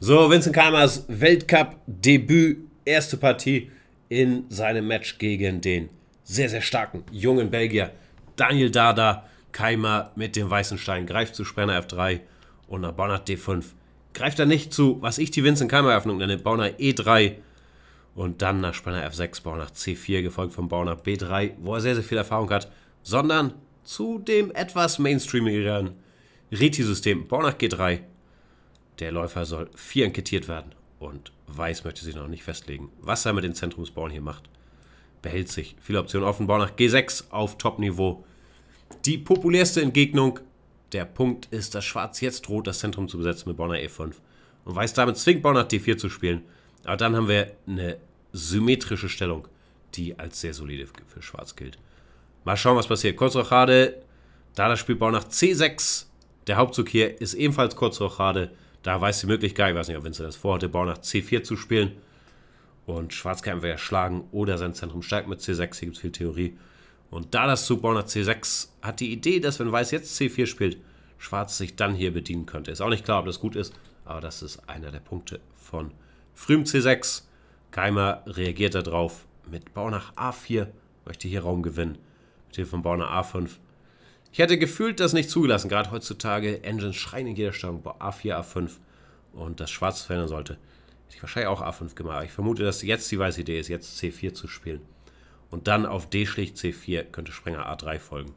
So, Vincent Kalmers Weltcup-Debüt, erste Partie in seinem Match gegen den sehr, sehr starken jungen Belgier Daniel Dada. Keimer mit dem weißen Stein greift zu Spanner F3 und nach Bonner D5. Greift er nicht zu, was ich die Vincent Keimer Eröffnung nenne, Bonner E3 und dann nach Spanner F6, Bonner C4, gefolgt von Bonner B3, wo er sehr, sehr viel Erfahrung hat, sondern zu dem etwas mainstreamigeren Reti-System, Bonner G3 der Läufer soll vier enkettiert werden und Weiß möchte sich noch nicht festlegen. Was er mit den Zentrumsbauern hier macht, behält sich. Viele Optionen offen. Bau nach G6 auf Top-Niveau. Die populärste Entgegnung. Der Punkt ist, dass Schwarz jetzt droht, das Zentrum zu besetzen mit Bauer E5. Und Weiß damit zwingt, Bauer nach D4 zu spielen. Aber dann haben wir eine symmetrische Stellung, die als sehr solide für Schwarz gilt. Mal schauen, was passiert. Kurz Kurzrochade. Da das Spiel Bauer nach C6 der Hauptzug hier ist ebenfalls kurz Rochade. Da weiß die Möglichkeit, ich weiß nicht, ob Winzer das vorhatte, Bauer nach C4 zu spielen. Und Schwarz kann entweder schlagen oder sein Zentrum steigt mit C6. Hier gibt es viel Theorie. Und da das Zug Bauer nach C6 hat die Idee, dass wenn Weiß jetzt C4 spielt, Schwarz sich dann hier bedienen könnte. Ist auch nicht klar, ob das gut ist, aber das ist einer der Punkte von frühem C6. Keimer reagiert darauf mit Bau nach A4, möchte hier Raum gewinnen. Mit Hilfe von Bau nach A5 ich hätte gefühlt das nicht zugelassen, gerade heutzutage. Engines schreien in jeder Stellung, boah, A4, A5 und das schwarz verändern sollte. Hätte ich wahrscheinlich auch A5 gemacht. Ich vermute, dass jetzt die weiße Idee ist, jetzt C4 zu spielen. Und dann auf D schlicht C4 könnte Sprenger A3 folgen.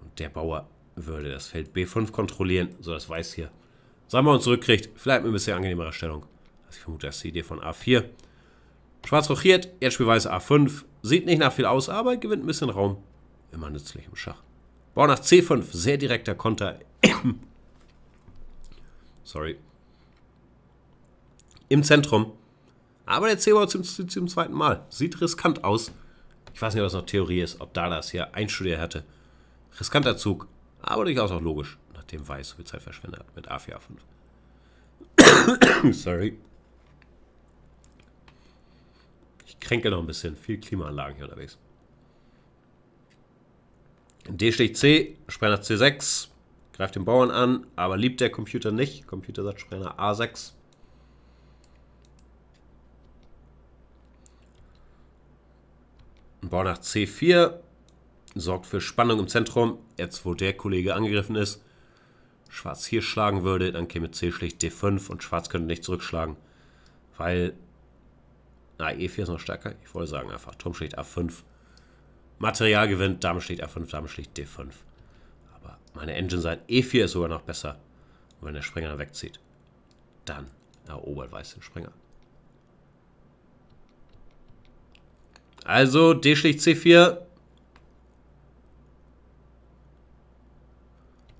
Und der Bauer würde das Feld B5 kontrollieren, sodass Weiß hier Samba und zurückkriegt. Vielleicht mit ein bisschen angenehmerer Stellung. Also ich vermute, das ist die Idee von A4. Schwarz rochiert, jetzt spielt Weiß A5. Sieht nicht nach viel aus, aber gewinnt ein bisschen Raum. Immer nützlich im Schach. Bauer nach C5, sehr direkter Konter. Sorry. Im Zentrum. Aber der c bau zum, zum zweiten Mal. Sieht riskant aus. Ich weiß nicht, ob das noch Theorie ist, ob Dada es hier einstudiert hatte. Riskanter Zug, aber durchaus auch logisch, nachdem Weiß so viel Zeit verschwendet hat mit A4, A5. Sorry. Ich kränke noch ein bisschen. Viel Klimaanlagen hier unterwegs. D schlägt C, Sprenger C6, greift den Bauern an, aber liebt der Computer nicht. Computer sagt Sprenger A6. Bauer nach C4 sorgt für Spannung im Zentrum. Jetzt, wo der Kollege angegriffen ist, Schwarz hier schlagen würde, dann käme C schlicht D5 und Schwarz könnte nicht zurückschlagen, weil. Na, E4 ist noch stärker. Ich wollte sagen, einfach Turm schlicht A5. Material gewinnt, Dame schlägt A5, Dame schlägt D5. Aber meine Engine sein E4 ist sogar noch besser. Und wenn der Springer dann wegzieht, dann erobert Weiß den Springer. Also D schlägt C4.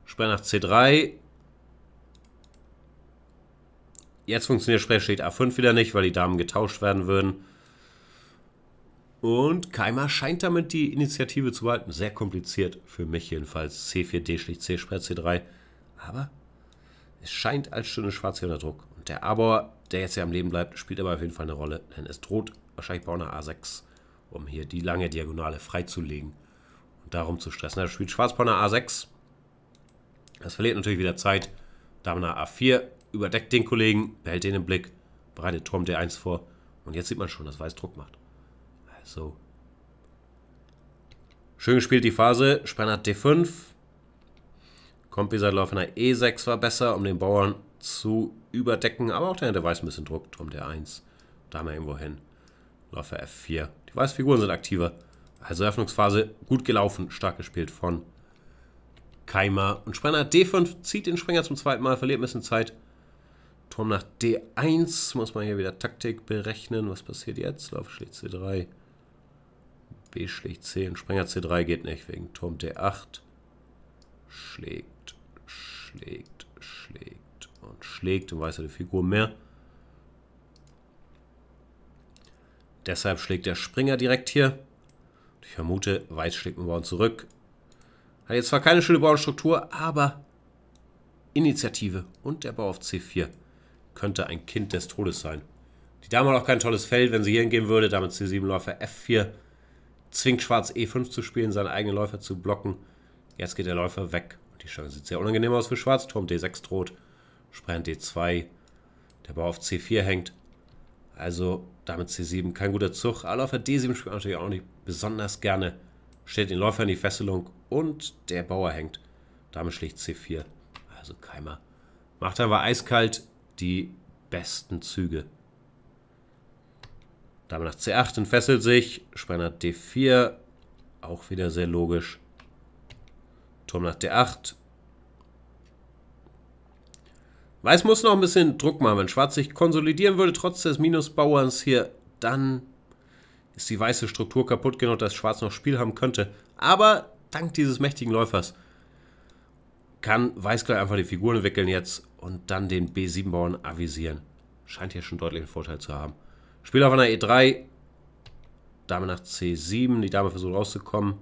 Springer nach C3. Jetzt funktioniert Springer schlägt A5 wieder nicht, weil die Damen getauscht werden würden. Und Keimer scheint damit die Initiative zu behalten. Sehr kompliziert für mich jedenfalls. C4D schlicht C, Sperr C3. Aber es scheint als schöne Schwarze unter Druck. Und der Arbor, der jetzt ja am Leben bleibt, spielt aber auf jeden Fall eine Rolle. Denn es droht wahrscheinlich Bauer A6, um hier die lange Diagonale freizulegen. Und darum zu stressen. Da spielt Schwarz Bauer A6. Das verliert natürlich wieder Zeit. Dame A4 überdeckt den Kollegen, behält den im Blick, bereitet Turm D1 vor. Und jetzt sieht man schon, dass Weiß Druck macht. So. Schön gespielt die Phase. Spann D5. Kompiser auf einer E6 war besser, um den Bauern zu überdecken. Aber auch der Weiß ein bisschen Druck. Turm D1. Da haben wir irgendwo hin. Läufer F4. Die Weißfiguren sind aktiver. Also Eröffnungsphase gut gelaufen, stark gespielt von Keimer. Und Sprenger D5 zieht den Springer zum zweiten Mal, verliert ein bisschen Zeit. Turm nach D1 muss man hier wieder Taktik berechnen. Was passiert jetzt? Läufer schlägt C3. B schlägt C und Springer C3 geht nicht wegen Turm D8. Schlägt, schlägt, schlägt und schlägt und weiß er die Figur mehr. Deshalb schlägt der Springer direkt hier. Ich vermute, Weiß schlägt mit Bauern zurück. Hat jetzt zwar keine schöne Bauernstruktur, aber Initiative und der Bau auf C4 könnte ein Kind des Todes sein. Die Dame hat auch kein tolles Feld, wenn sie hier hingehen würde. Damit C7 Läufer F4 zwingt Schwarz E5 zu spielen, seinen eigenen Läufer zu blocken. Jetzt geht der Läufer weg. Die Stange sieht sehr unangenehm aus für Schwarz. Turm D6 droht. Sprechen D2. Der Bau auf C4 hängt. Also damit C7 kein guter Zug. Aber Läufer D7 spielt natürlich auch nicht besonders gerne. Stellt den Läufer in die Fesselung und der Bauer hängt. Damit schlägt C4. Also Keimer. Macht aber eiskalt die besten Züge. Dame nach C8 entfesselt sich. Spann D4. Auch wieder sehr logisch. Turm nach D8. Weiß muss noch ein bisschen Druck machen. Wenn Schwarz sich konsolidieren würde, trotz des Minusbauerns hier, dann ist die weiße Struktur kaputt genug, dass Schwarz noch Spiel haben könnte. Aber dank dieses mächtigen Läufers kann Weiß gleich einfach die Figuren wickeln jetzt und dann den B7-Bauern avisieren. Scheint hier schon deutlichen Vorteil zu haben. Spieler von der E3. Dame nach C7. Die Dame versucht rauszukommen.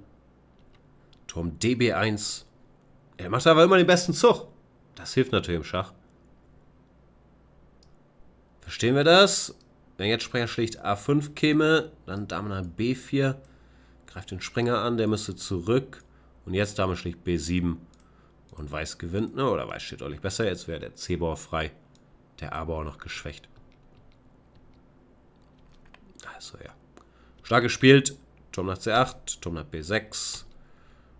Turm DB1. Er macht aber immer den besten Zug. Das hilft natürlich im Schach. Verstehen wir das? Wenn jetzt Springer schlicht A5 käme, dann Dame nach B4. Greift den Springer an, der müsste zurück. Und jetzt Dame schlicht B7. Und Weiß gewinnt, ne? Oder Weiß steht deutlich besser. Jetzt wäre der C-Bauer frei. Der A-Bauer noch geschwächt. Scheiße, ja. Stark gespielt. Turm nach C8, Turm nach B6.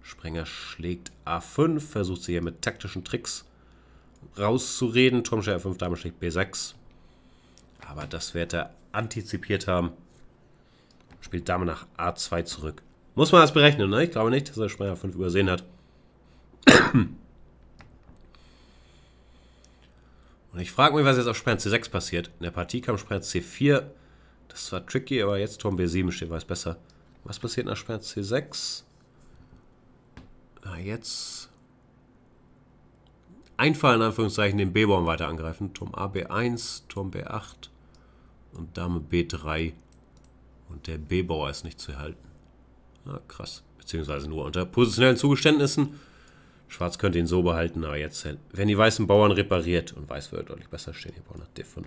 Sprenger schlägt A5, versucht sie hier mit taktischen Tricks rauszureden. Turm schlägt A5, Dame schlägt B6. Aber das wird er antizipiert haben. Spielt Dame nach A2 zurück. Muss man das berechnen, ne? Ich glaube nicht, dass er Sprenger 5 übersehen hat. Und ich frage mich, was jetzt auf Sprenger C6 passiert. In der Partie kam Sprenger C4 das war tricky, aber jetzt Turm B7 steht, weiß besser. Was passiert nach Schmerz C6? Ah, jetzt. Einfall in Anführungszeichen den B-Baum weiter angreifen. Turm A, B1, Turm B8 und Dame B3. Und der B-Bauer ist nicht zu erhalten. Ah, krass. Beziehungsweise nur unter positionellen Zugeständnissen. Schwarz könnte ihn so behalten, aber jetzt, wenn die weißen Bauern repariert und weiß würde deutlich besser stehen, die Bauern nach D5.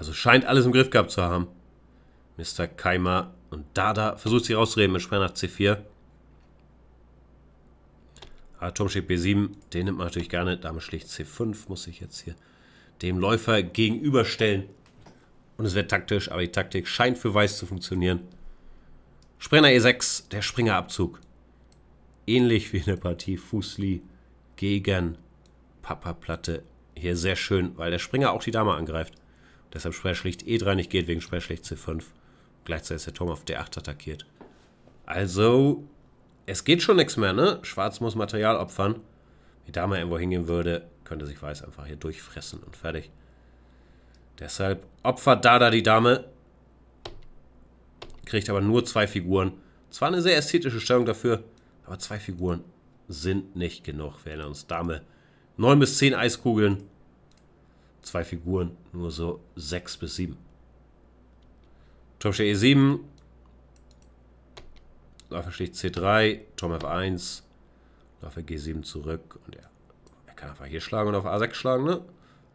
Also scheint alles im Griff gehabt zu haben. Mr. Keimer und Dada versucht sich rauszureden mit Sprenger C4. Atomschick B7, den nimmt man natürlich gerne. Dame schlicht C5 muss ich jetzt hier dem Läufer gegenüberstellen. Und es wird taktisch, aber die Taktik scheint für Weiß zu funktionieren. Sprenger E6, der Springerabzug. Ähnlich wie in der Partie Fußli gegen Papa Platte. Hier sehr schön, weil der Springer auch die Dame angreift. Deshalb Sperrschlicht E3 nicht geht wegen Sperrschlicht C5. Gleichzeitig ist der Turm auf D8 attackiert. Also, es geht schon nichts mehr, ne? Schwarz muss Material opfern. Wenn da mal irgendwo hingehen würde, könnte sich Weiß einfach hier durchfressen und fertig. Deshalb opfert Dada die Dame. Kriegt aber nur zwei Figuren. Zwar eine sehr ästhetische Stellung dafür, aber zwei Figuren sind nicht genug. Wir erinnern uns, Dame. 9 bis 10 Eiskugeln zwei Figuren nur so 6 bis sieben. Turmsche E7. Läufer steht C3, Turm F1. Läufer G7 zurück. Und er, er kann einfach hier schlagen und auf A6 schlagen, ne?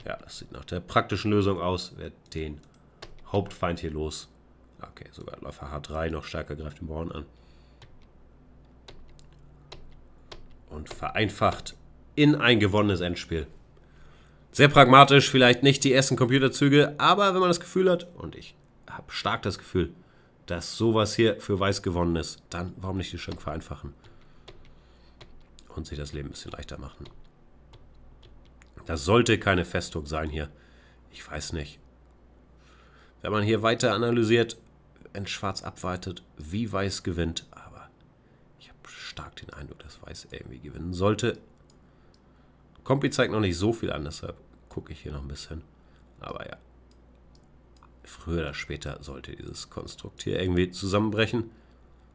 Ja, das sieht nach der praktischen Lösung aus. Wer den Hauptfeind hier los. Okay, sogar Läufer H3 noch stärker greift den Bauern an. Und vereinfacht in ein gewonnenes Endspiel. Sehr pragmatisch, vielleicht nicht die ersten Computerzüge, aber wenn man das Gefühl hat, und ich habe stark das Gefühl, dass sowas hier für weiß gewonnen ist, dann warum nicht die Schrank vereinfachen und sich das Leben ein bisschen leichter machen. Das sollte keine Festung sein hier. Ich weiß nicht. Wenn man hier weiter analysiert, wenn Schwarz abweitet, wie Weiß gewinnt, aber ich habe stark den Eindruck, dass Weiß irgendwie gewinnen sollte. Kompi zeigt noch nicht so viel an, deshalb gucke ich hier noch ein bisschen. Aber ja, früher oder später sollte dieses Konstrukt hier irgendwie zusammenbrechen.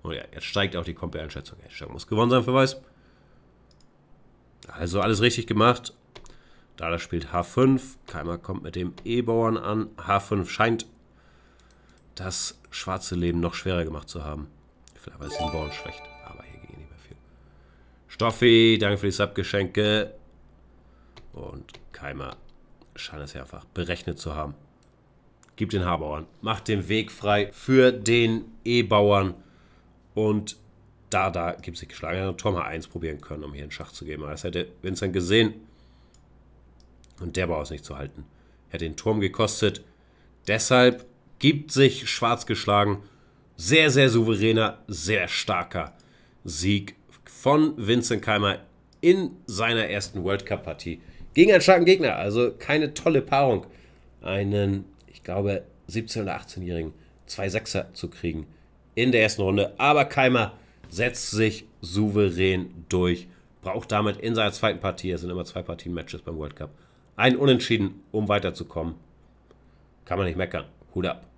Und ja, jetzt steigt auch die Kompi-Einschätzung. Einstellung muss gewonnen sein, Verweis. Also alles richtig gemacht. Dada spielt H5. Keimer kommt mit dem E-Bauern an. H5 scheint das schwarze Leben noch schwerer gemacht zu haben. Vielleicht war es den Bauern schwächt. aber hier ging nicht mehr viel. Stoffi, danke für die Subgeschenke. Und Keimer scheint es ja einfach berechnet zu haben. Gibt den Habauern. Macht den Weg frei für den E-Bauern. Und da, da gibt es sich geschlagen. Er hätte Turm H1 probieren können, um hier einen Schach zu geben. Aber das hätte Vincent gesehen. Und der Bauer ist nicht zu halten. Er Hätte den Turm gekostet. Deshalb gibt sich schwarz geschlagen. Sehr, sehr souveräner, sehr starker Sieg von Vincent Keimer in seiner ersten World Cup Partie gegen einen starken Gegner. Also keine tolle Paarung. Einen, ich glaube, 17- oder 18-Jährigen, zwei Sechser zu kriegen in der ersten Runde. Aber Keimer setzt sich souverän durch. Braucht damit in seiner zweiten Partie, es sind immer zwei Partien Matches beim World Cup, einen Unentschieden, um weiterzukommen. Kann man nicht meckern. Hut ab.